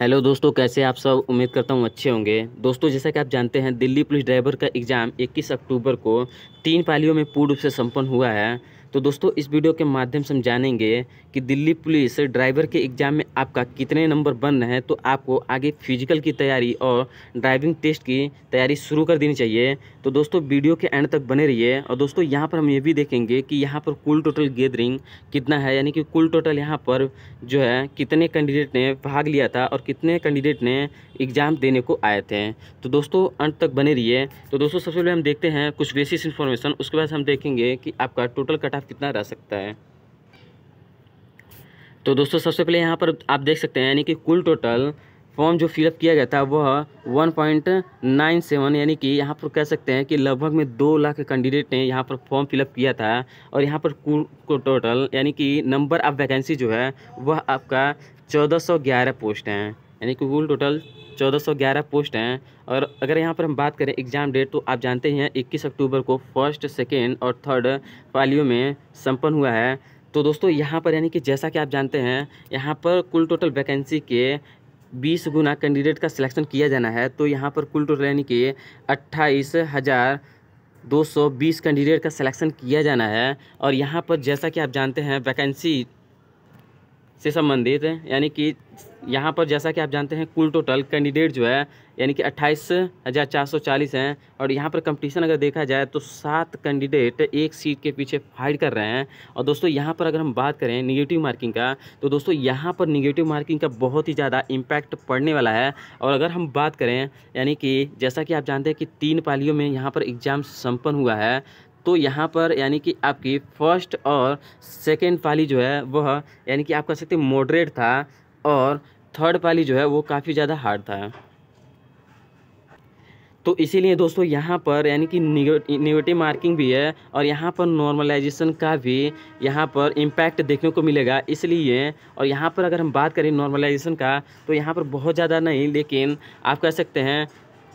hello दोस्तों कैसे आप सब उम्मीद करता हूँ अच्छे होंगे दोस्तों जैसा कि आप जानते हैं दिल्ली पुलिस ड्राइवर का एग्ज़ाम 21 अक्टूबर को तीन पालियों में पूर्ण रूप से संपन्न हुआ है तो दोस्तों इस वीडियो के माध्यम से हम जानेंगे कि दिल्ली पुलिस ड्राइवर के एग्ज़ाम में आपका कितने नंबर बन रहे हैं तो आपको आगे फिजिकल की तैयारी और ड्राइविंग टेस्ट की तैयारी शुरू कर देनी चाहिए तो दोस्तों वीडियो के एंड तक बने रहिए और दोस्तों यहाँ पर हम ये भी देखेंगे कि यहाँ पर कुल टोटल गैदरिंग कितना है यानी कि कुल टोटल यहाँ पर जो है कितने कैंडिडेट ने भाग लिया था और कितने कैंडिडेट ने एग्ज़ाम देने को आए थे तो दोस्तों अंत तक बने रहिए तो दोस्तों सबसे पहले हम देखते हैं कुछ बेसिस इन्फॉर्मेशन उसके बाद हम देखेंगे कि आपका टोटल कट ऑफ कितना रह सकता है तो दोस्तों सबसे पहले यहाँ पर आप देख सकते हैं यानी कि कुल टोटल फॉर्म जो फिलअप किया गया था वह 1.97 यानी कि यहाँ पर कह सकते हैं कि लगभग में दो लाख कैंडिडेट ने यहाँ पर फॉर्म फिलअप किया था और यहाँ पर को टोटल यानी कि नंबर ऑफ वैकेंसी जो है वह आपका 1411 पोस्ट हैं यानी कि कुल टोटल 1411 पोस्ट हैं और अगर यहाँ पर हम बात करें एग्ज़ाम डेट तो आप जानते ही हैं इक्कीस अक्टूबर को फर्स्ट सेकेंड और थर्ड पालियों में सम्पन्न हुआ है तो दोस्तों यहाँ पर यानी कि जैसा कि आप जानते हैं यहाँ पर कुल टोटल वैकेंसी के बीस गुना कैंडिडेट का सिलेक्शन किया जाना है तो यहाँ पर कुल टोटल यानी कि अट्ठाईस हज़ार दो सौ बीस कैंडिडेट का सिलेक्शन किया जाना है और यहाँ पर जैसा कि आप जानते हैं वैकेंसी से संबंधित है यानी कि यहाँ पर जैसा कि आप जानते हैं कुल टोटल कैंडिडेट जो है यानी कि अट्ठाईस हज़ार चार सौ चालीस हैं और यहाँ पर कंपटीशन अगर देखा जाए तो सात कैंडिडेट एक सीट के पीछे फाइट कर रहे हैं और दोस्तों यहाँ पर अगर हम बात करें निगेटिव मार्किंग का तो दोस्तों यहाँ पर निगेटिव मार्किंग का बहुत ही ज़्यादा इम्पैक्ट पड़ने वाला है और अगर हम बात करें यानी कि जैसा कि आप जानते हैं कि तीन पालियों में यहाँ पर एग्ज़ाम सम्पन्न हुआ है तो यहाँ पर यानी कि आपकी फर्स्ट और सेकेंड पाली जो है वह यानी कि आप कह सकते मॉडरेट था और थर्ड पाली जो है वो काफ़ी ज़्यादा हार्ड था तो इसीलिए दोस्तों यहाँ पर यानी कि निगेटिव मार्किंग भी है और यहाँ पर नॉर्मलाइजेशन का भी यहाँ पर इम्पैक्ट देखने को मिलेगा इसलिए और यहाँ पर अगर हम बात करें नॉर्मलाइजेशन का तो यहाँ पर बहुत ज़्यादा नहीं लेकिन आप कह सकते हैं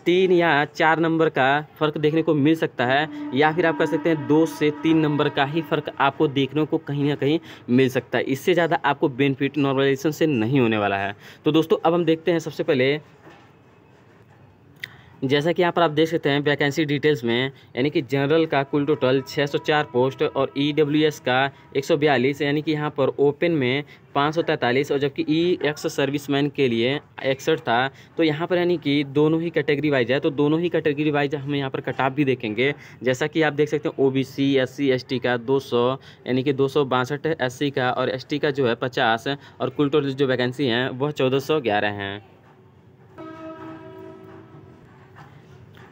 तीन या चार नंबर का फ़र्क देखने को मिल सकता है या फिर आप कह सकते हैं दो से तीन नंबर का ही फ़र्क आपको देखने को कहीं ना कहीं मिल सकता है इससे ज़्यादा आपको बेनिफिट नॉर्मलाइजेशन से नहीं होने वाला है तो दोस्तों अब हम देखते हैं सबसे पहले जैसा कि यहाँ पर आप देख सकते हैं वैकेंसी डिटेल्स में यानी कि जनरल का कुल टोटल 604 पोस्ट और ई e का 142 यानी कि यहाँ पर ओपन में 543 और जबकि ई एक्स सर्विसमैन के लिए इकसठ था तो यहाँ पर यानी कि दोनों ही कैटेगरी वाइज है तो दोनों ही कैटेगरी वाइज हम यहाँ पर कटाप भी देखेंगे जैसा कि आप देख सकते हैं O B C S T का दो यानी कि दो सौ का और एस का जो है पचास और कुल टोटल जो वैकेंसी हैं वह चौदह सौ ग्यारह हैं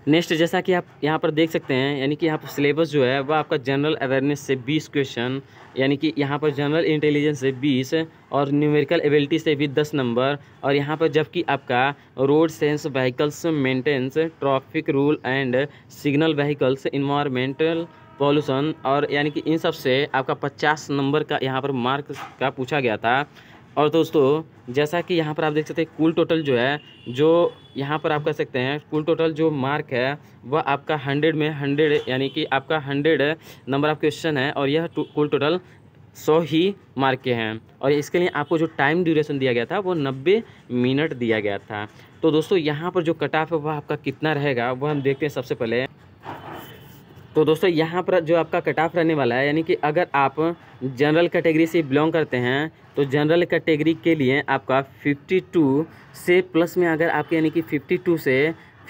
नेक्स्ट जैसा कि आप यहाँ पर देख सकते हैं यानी कि यहाँ पर सिलेबस जो है वह आपका जनरल अवेयरनेस से 20 क्वेश्चन यानी कि यहाँ पर जनरल इंटेलिजेंस से 20 और न्यूमेरिकल एबिलिटी से भी 10 नंबर और यहाँ पर जबकि आपका road sense vehicles maintenance traffic rule and signal vehicles environmental pollution और यानी कि इन सब से आपका पचास नंबर का यहाँ पर मार्क का पूछा गया था और दोस्तों जैसा कि यहाँ पर आप देख सकते हैं कुल टोटल जो है जो यहाँ पर आप कह सकते हैं कुल टोटल जो मार्क है वह आपका हंड्रेड में हंड्रेड यानी कि आपका हंड्रेड नंबर ऑफ क्वेश्चन है और यह कुल टोटल सौ ही मार्क के हैं और इसके लिए आपको जो टाइम ड्यूरेशन दिया गया था वो नब्बे मिनट दिया गया था तो दोस्तों यहाँ पर जो कट ऑफ है वह आपका कितना रहेगा वह हम देखते हैं सबसे पहले तो दोस्तों यहाँ पर जो आपका कट ऑफ रहने वाला है यानी कि अगर आप जनरल कैटेगरी से बिलोंग करते हैं तो जनरल कैटेगरी के लिए आपका 52 से प्लस में अगर आपके यानी कि 52 से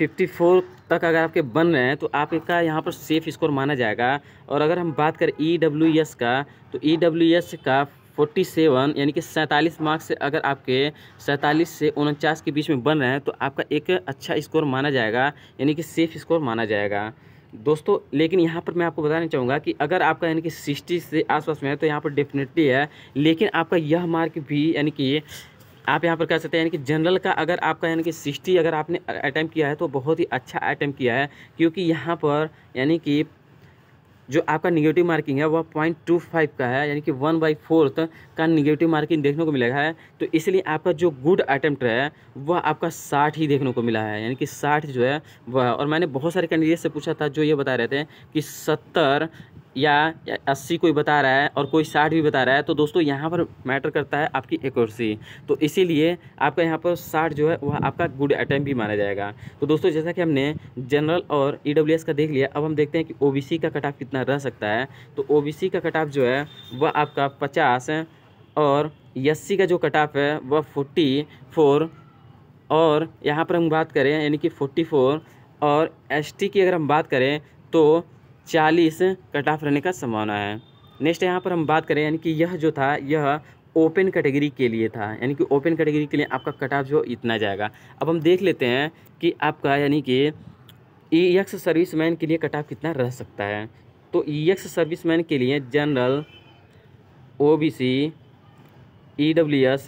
54 तक अगर आपके बन रहे हैं तो आपका यहाँ पर सेफ़ स्कोर माना जाएगा और अगर हम बात करें ई डब्ल्यू एस का तो ई डब्ल्यू एस का फोर्टी सेवन यानी कि सैंतालीस मार्क्स से अगर आपके सैंतालीस से उनचास के बीच में बन रहे हैं तो आपका एक अच्छा स्कोर माना जाएगा यानी कि सेफ़ स्कोर माना जाएगा दोस्तों लेकिन यहाँ पर मैं आपको बताना चाहूँगा कि अगर आपका यानी कि सिक्सटी से आसपास में है तो यहाँ पर डेफिनेटली है लेकिन आपका यह मार्क भी यानी कि आप यहाँ पर कह सकते हैं यानी कि जनरल का अगर आपका यानी कि सिक्सटी अगर आपने अटैम्प किया है तो बहुत ही अच्छा अटैम्प किया है क्योंकि यहाँ पर यानी कि जो आपका निगेटिव मार्किंग है वह पॉइंट टू फाइव का है यानी कि वन बाई फोर्थ का निगेटिव मार्किंग देखने को मिलेगा है तो इसलिए आपका जो गुड अटैम्प्ट है वह आपका साठ ही देखने को मिला है यानी कि साठ जो है वह और मैंने बहुत सारे कैंडिडेट से पूछा था जो ये बता रहे थे कि सत्तर या अस्सी कोई बता रहा है और कोई साठ भी बता रहा है तो दोस्तों यहाँ पर मैटर करता है आपकी एक तो इसीलिए आपका यहाँ पर साठ जो है वह आपका गुड अटैम्प भी माना जाएगा तो दोस्तों जैसा कि हमने जनरल और ई e का देख लिया अब हम देखते हैं कि ओ का कटाफ कितना रह सकता है तो ओ का कटाफ जो है वह आपका पचास और एस e का जो ऑफ है वह फोर्टी फोर और यहाँ पर हम बात करें यानी कि फोर्टी फोर और एस की अगर हम बात करें तो चालीस कट ऑफ रहने का संभावना है नेक्स्ट यहाँ पर हम बात करें यानी कि यह जो था यह ओपन कैटेगरी के लिए था यानी कि ओपन कैटेगरी के लिए आपका कट ऑफ जो इतना जाएगा अब हम देख लेते हैं कि आपका यानी कि ई एक्स मैन के लिए कट ऑफ कितना रह सकता है तो ई एक्स मैन के लिए general O B C E W S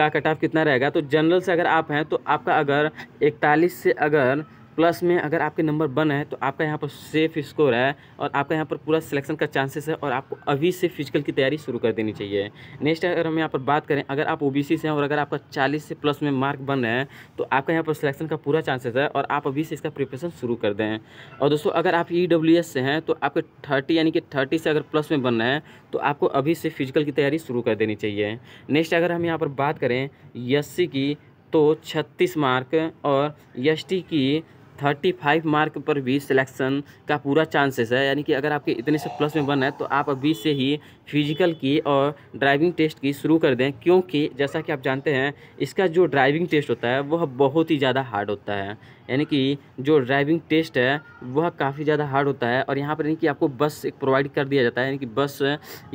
का कट ऑफ कितना रहेगा तो जनरल से अगर आप हैं तो आपका अगर इकतालीस से अगर प्लस में अगर आपके नंबर बन है तो आपका यहाँ पर सेफ स्कोर है और आपका यहाँ पर पूरा सिलेक्शन का चांसेस है और आपको अभी से फिजिकल की तैयारी शुरू कर देनी चाहिए नेक्स्ट अगर हम यहाँ पर बात करें अगर आप ओ से हैं और अगर आपका चालीस से प्लस में मार्क बन रहे हैं तो आपका यहाँ पर सिलेक्शन का पूरा चांसेस है और आप अभी से इसका प्रिपरेशन शुरू कर दें और दोस्तों अगर आप ई e से हैं तो आपके थर्टी यानी कि थर्टी से अगर प्लस में बन रहे हैं तो आपको अभी से फिजिकल की तैयारी शुरू कर देनी चाहिए नेक्स्ट अगर हम यहाँ पर बात करें सी की तो 36 मार्क और यस की थर्टी फाइव मार्क पर भी सिलेक्शन का पूरा चांसेस है यानी कि अगर आपके इतने से प्लस में बन है तो आप अभी से ही फिजिकल की और ड्राइविंग टेस्ट की शुरू कर दें क्योंकि जैसा कि आप जानते हैं इसका जो ड्राइविंग टेस्ट होता है वह बहुत ही ज़्यादा हार्ड होता है यानी कि जो ड्राइविंग टेस्ट है वह काफ़ी ज़्यादा हार्ड होता है और यहाँ पर यानी कि आपको बस एक प्रोवाइड कर दिया जाता है यानी कि बस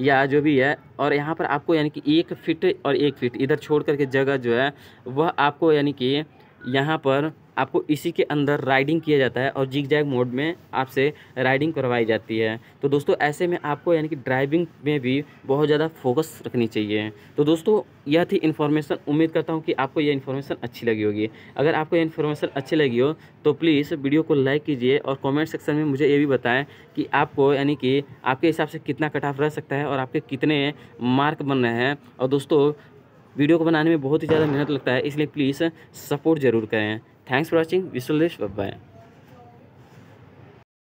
या जो भी है और यहाँ पर आपको यानी कि एक फिट और एक फिट इधर छोड़ करके जगह जो है वह आपको यानी कि यहाँ पर आपको इसी के अंदर राइडिंग किया जाता है और जिग जैग मोड में आपसे राइडिंग करवाई जाती है तो दोस्तों ऐसे में आपको यानी कि ड्राइविंग में भी बहुत ज़्यादा फोकस रखनी चाहिए तो दोस्तों यह थी इन्फॉर्मेशन उम्मीद करता हूँ कि आपको यह इन्फॉर्मेशन अच्छी लगी होगी अगर आपको यह इन्फॉर्मेशन अच्छी लगी हो तो प्लीज़ वीडियो को लाइक कीजिए और कॉमेंट सेक्शन में मुझे ये भी बताएँ कि आपको यानी कि आपके हिसाब से कितना कट ऑफ रह सकता है और आपके कितने मार्क बन रहे हैं और दोस्तों वीडियो को बनाने में बहुत ही ज़्यादा मेहनत लगता है इसलिए प्लीज़ सपोर्ट ज़रूर करें thanks for watching Vishwesh bye